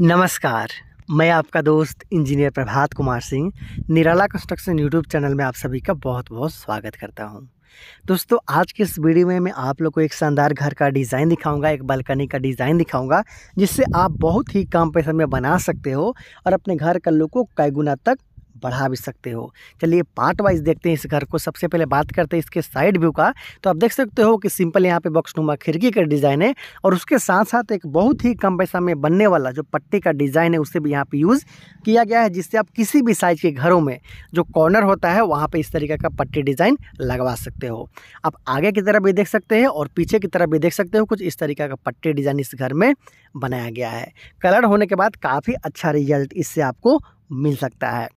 नमस्कार मैं आपका दोस्त engineer Prabhat Kumar Singh Nirala construction YouTube channel में आप सभी का बहुत बहुत स्वागत करता हूं। दोस्तों आज के इस वीडियो में मैं आप लोग को एक शानदार घर का डिज़ाइन दिखाऊंगा एक बालकनी का डिज़ाइन दिखाऊंगा जिससे आप बहुत ही कम पैसे में बना सकते हो और अपने घर का लुक को कई गुना तक बढ़ा भी सकते हो चलिए पार्ट वाइज देखते हैं इस घर को सबसे पहले बात करते हैं इसके साइड व्यू का तो आप देख सकते हो कि सिंपल यहाँ पे बॉक्स नुमा खिड़की का डिज़ाइन है और उसके साथ साथ एक बहुत ही कम पैसा में बनने वाला जो पट्टी का डिज़ाइन है उसे भी यहाँ पर यूज़ किया गया है जिससे आप किसी भी साइज़ के घरों में जो कॉर्नर होता है वहाँ पर इस तरीके का पट्टी डिज़ाइन लगवा सकते हो आप आगे की तरफ भी देख सकते हैं और पीछे की तरफ भी देख सकते हो कुछ इस तरीके का पट्टी डिज़ाइन इस घर में बनाया गया है कलर होने के बाद काफ़ी अच्छा रिजल्ट इससे आपको मिल सकता है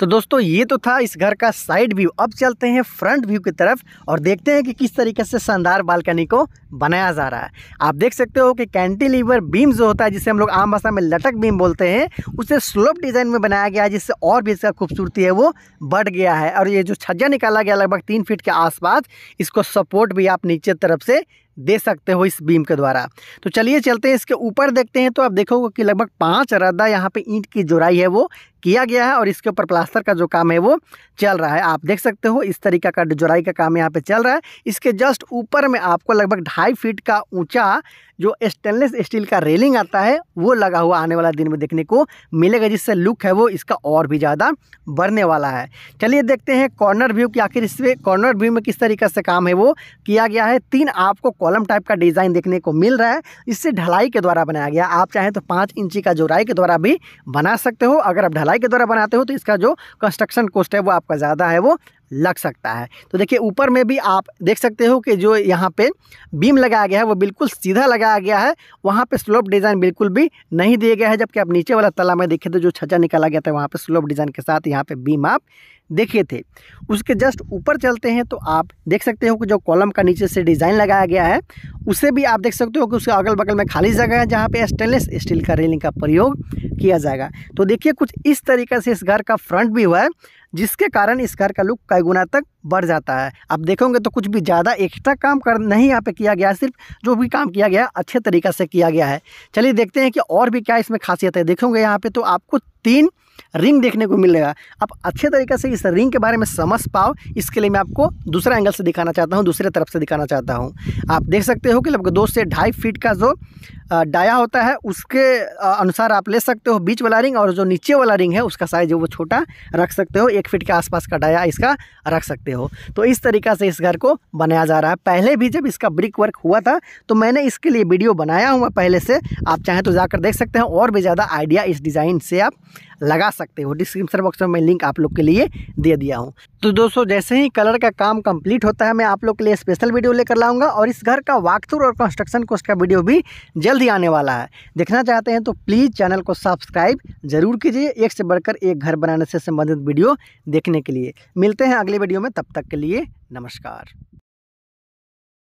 तो दोस्तों ये तो था इस घर का साइड व्यू अब चलते हैं फ्रंट व्यू की तरफ और देखते हैं कि किस तरीके से शानदार बालकनी को बनाया जा रहा है आप देख सकते हो कि कैंटिलीवर बीम जो होता है जिसे हम लोग आम भाषा में लटक बीम बोलते हैं उसे स्लोप डिज़ाइन में बनाया गया है जिससे और भी इसका खूबसूरती है वो बढ़ गया है और ये जो छज्जा निकाला गया लगभग तीन फीट के आसपास इसको सपोर्ट भी आप नीचे तरफ से दे सकते हो इस बीम के द्वारा तो चलिए चलते हैं इसके ऊपर देखते हैं तो आप देखोगे कि लगभग पाँच रद्दा यहाँ पे ईंट की जुराई है वो किया गया है और इसके ऊपर प्लास्टर का जो काम है वो चल रहा है आप देख सकते हो इस तरीका का जुराई का काम यहाँ पे चल रहा है इसके जस्ट ऊपर में आपको लगभग ढाई फीट का ऊंचा जो स्टेनलेस स्टील का रेलिंग आता है वो लगा हुआ आने वाला दिन में देखने को मिलेगा जिससे लुक है वो इसका और भी ज़्यादा बढ़ने वाला है चलिए देखते हैं कॉर्नर व्यू की आखिर इसमें कॉर्नर व्यू में किस तरीके से काम है वो किया गया है तीन आपको कॉलम टाइप का डिज़ाइन देखने को मिल रहा है इससे ढलाई के द्वारा बनाया गया आप चाहें तो पाँच इंची का जोराई के द्वारा भी बना सकते हो अगर आप ढलाई के द्वारा बनाते हो तो इसका जो कंस्ट्रक्शन कॉस्ट है वो आपका ज़्यादा है वो लग सकता है तो देखिए ऊपर में भी आप देख सकते हो कि जो यहाँ पे बीम लगाया गया है वो बिल्कुल सीधा लगाया गया है वहाँ पे स्लोप डिज़ाइन बिल्कुल भी नहीं दिया गया है जबकि आप नीचे वाला तला में देखे तो जो छज्जा निकाला गया था वहाँ पे स्लोप डिज़ाइन के साथ यहाँ पे बीम आप देखे थे उसके जस्ट ऊपर चलते हैं तो आप देख सकते हो कि जो कॉलम का नीचे से डिज़ाइन लगाया गया है उसे भी आप देख सकते हो कि उसके अगल बगल में खाली जगह है जहाँ पे स्टेनलेस स्टील का रेलिंग का प्रयोग किया जाएगा तो देखिए कुछ इस तरीके से इस घर का फ्रंट भी हुआ है जिसके कारण इस कार का लुक कई गुना तक बढ़ जाता है आप देखोगे तो कुछ भी ज़्यादा एक्स्ट्रा काम कर नहीं यहाँ पे किया गया सिर्फ जो भी काम किया गया अच्छे तरीक़ा से किया गया है चलिए देखते हैं कि और भी क्या इसमें खासियत है देखोगे यहाँ पर तो आपको तीन रिंग देखने को मिलेगा आप अच्छे तरीके से इस रिंग के बारे में समझ पाओ इसके लिए मैं आपको दूसरा एंगल से दिखाना चाहता हूँ दूसरे तरफ से दिखाना चाहता हूँ आप देख सकते हो कि लगभग दो से ढाई फीट का जो डाया होता है उसके अनुसार आप ले सकते हो बीच वाला रिंग और जो नीचे वाला रिंग है उसका साइज वो छोटा रख सकते हो एक फीट के आसपास का डाया इसका रख सकते हो तो इस तरीका से इस घर को बनाया जा रहा है पहले भी जब इसका ब्रिक वर्क हुआ था तो मैंने इसके लिए वीडियो बनाया हुआ पहले से आप चाहें तो जाकर देख सकते हैं और भी ज़्यादा आइडिया इस डिज़ाइन से आप लगा लगा सकते हो डिस्क्रिप्शन बॉक्स में मैं लिंक आप लोग के लिए दे दिया हूँ तो दोस्तों जैसे ही कलर का काम कंप्लीट होता है मैं आप लोग के लिए स्पेशल वीडियो लेकर लाऊंगा और इस घर का वाकथुर और कंस्ट्रक्शन कोर्स का वीडियो भी जल्द ही आने वाला है देखना चाहते हैं तो प्लीज़ चैनल को सब्सक्राइब जरूर कीजिए एक से बढ़कर एक घर बनाने से संबंधित वीडियो देखने के लिए मिलते हैं अगले वीडियो में तब तक के लिए नमस्कार